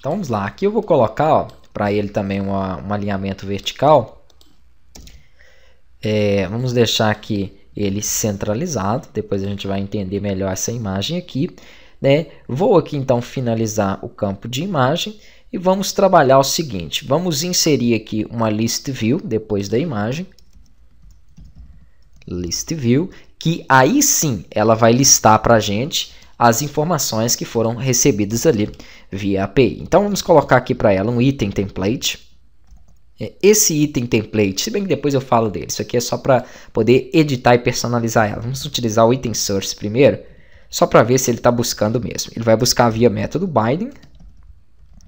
Então vamos lá, aqui eu vou colocar para ele também uma, um alinhamento vertical. É, vamos deixar aqui ele centralizado, depois a gente vai entender melhor essa imagem aqui. Né? Vou aqui então finalizar o campo de imagem e vamos trabalhar o seguinte, vamos inserir aqui uma list view depois da imagem, list view, que aí sim ela vai listar para a gente as informações que foram recebidas ali via API. Então vamos colocar aqui para ela um item template. É, esse item template, se bem que depois eu falo dele, isso aqui é só para poder editar e personalizar ela. Vamos utilizar o item source primeiro, só para ver se ele está buscando mesmo. Ele vai buscar via método binding,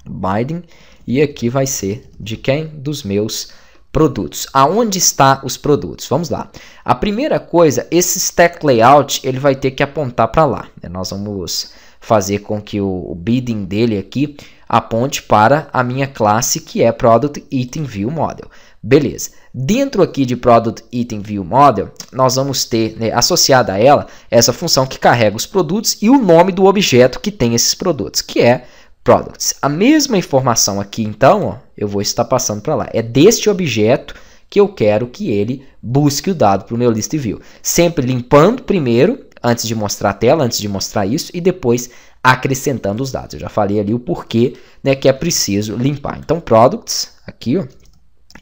binding, e aqui vai ser de quem? Dos meus Produtos. Aonde está os produtos? Vamos lá. A primeira coisa, esse stack layout, ele vai ter que apontar para lá. Né? Nós vamos fazer com que o, bidding dele aqui aponte para a minha classe que é Product Item View Model. Beleza. Dentro aqui de Product Item View Model, nós vamos ter né, associada a ela essa função que carrega os produtos e o nome do objeto que tem esses produtos, que é products. A mesma informação aqui, então, ó, eu vou estar passando para lá. É deste objeto que eu quero que ele busque o dado para o meu list view. Sempre limpando primeiro, antes de mostrar a tela, antes de mostrar isso, e depois acrescentando os dados. Eu já falei ali o porquê né, que é preciso limpar. Então, products, aqui, ó,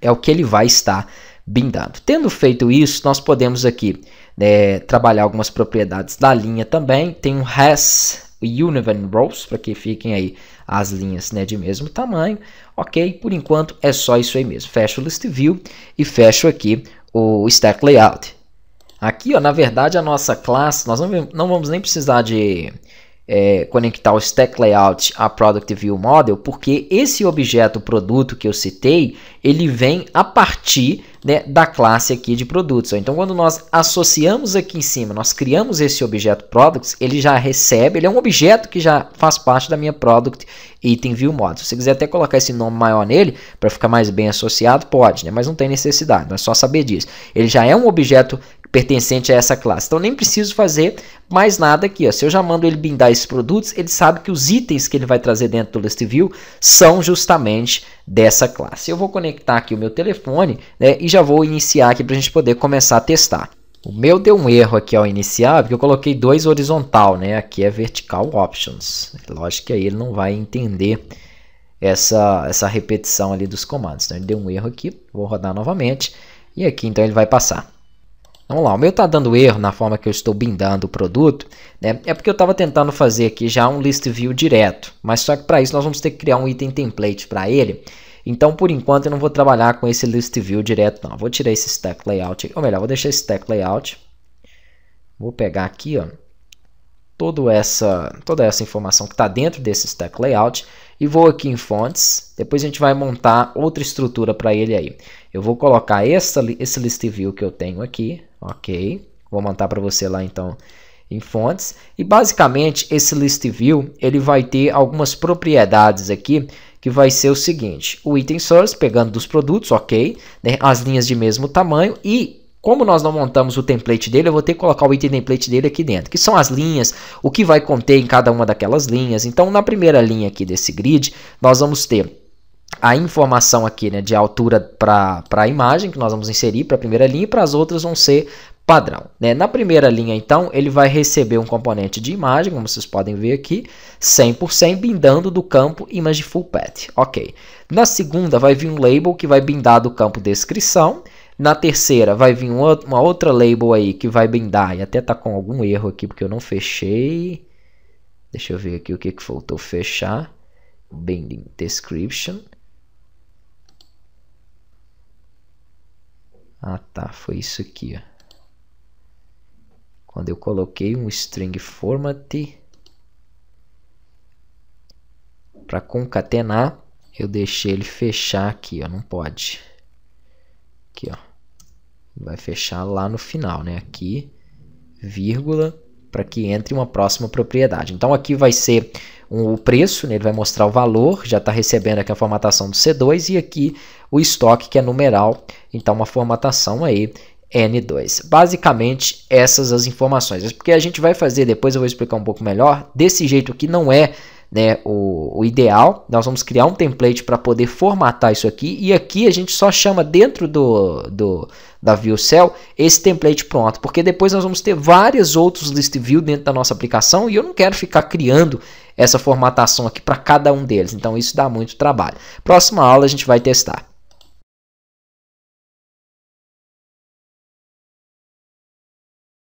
é o que ele vai estar bindando. Tendo feito isso, nós podemos aqui né, trabalhar algumas propriedades da linha também. Tem um has Univan Rows, para que fiquem aí as linhas né, de mesmo tamanho. Ok, por enquanto é só isso aí mesmo. Fecho o List View e fecho aqui o Stack Layout. Aqui, ó, na verdade, a nossa classe, nós não, não vamos nem precisar de é, conectar o Stack Layout a Product View Model, porque esse objeto produto que eu citei, ele vem a partir né, da classe aqui de produtos. Então, quando nós associamos aqui em cima, nós criamos esse objeto Products, ele já recebe, ele é um objeto que já faz parte da minha Product Item View Model. Se você quiser até colocar esse nome maior nele, para ficar mais bem associado, pode, né? mas não tem necessidade, é só saber disso. Ele já é um objeto pertencente a essa classe. Então nem preciso fazer mais nada aqui. Ó. Se eu já mando ele bindar esses produtos, ele sabe que os itens que ele vai trazer dentro do ListView são justamente dessa classe. Eu vou conectar aqui o meu telefone né, e já vou iniciar aqui para a gente poder começar a testar. O meu deu um erro aqui ao iniciar, porque eu coloquei dois horizontal, né? Aqui é vertical options. Lógico que aí ele não vai entender essa, essa repetição ali dos comandos. Então ele deu um erro aqui, vou rodar novamente. E aqui então ele vai passar. Vamos lá, o meu está dando erro na forma que eu estou bindando o produto, né? É porque eu estava tentando fazer aqui já um list view direto, mas só que para isso nós vamos ter que criar um item template para ele. Então, por enquanto, eu não vou trabalhar com esse list view direto, não. Vou tirar esse stack layout, ou melhor, vou deixar esse stack layout. Vou pegar aqui, ó, toda essa, toda essa informação que está dentro desse stack layout e vou aqui em fontes. Depois a gente vai montar outra estrutura para ele aí. Eu vou colocar essa, esse list view que eu tenho aqui, ok? Vou montar para você lá então em fontes. E basicamente esse list view ele vai ter algumas propriedades aqui que vai ser o seguinte, o item source pegando dos produtos, ok, né? as linhas de mesmo tamanho e como nós não montamos o template dele, eu vou ter que colocar o item template dele aqui dentro, que são as linhas, o que vai conter em cada uma daquelas linhas. Então, na primeira linha aqui desse grid, nós vamos ter a informação aqui né, de altura para a imagem, que nós vamos inserir para a primeira linha, e para as outras vão ser padrão. Né? Na primeira linha, então, ele vai receber um componente de imagem, como vocês podem ver aqui, 100% bindando do campo image full path. Ok. Na segunda, vai vir um label que vai bindar do campo descrição, na terceira vai vir uma outra label aí que vai blindar. E até tá com algum erro aqui porque eu não fechei. Deixa eu ver aqui o que, que faltou fechar. Bending Description. Ah tá, foi isso aqui. Ó. Quando eu coloquei um string format para concatenar, eu deixei ele fechar aqui, ó, não pode. Aqui, ó. Vai fechar lá no final, né? Aqui, vírgula, para que entre uma próxima propriedade. Então aqui vai ser um, o preço, né? ele vai mostrar o valor, já está recebendo aqui a formatação do C2 e aqui o estoque que é numeral, então uma formatação aí N2. Basicamente essas as informações, porque a gente vai fazer depois, eu vou explicar um pouco melhor, desse jeito aqui não é né, o, o ideal, nós vamos criar um template para poder formatar isso aqui e aqui a gente só chama dentro do, do da View Cell, esse template pronto, porque depois nós vamos ter vários outros list view dentro da nossa aplicação e eu não quero ficar criando essa formatação aqui para cada um deles, então isso dá muito trabalho. Próxima aula a gente vai testar.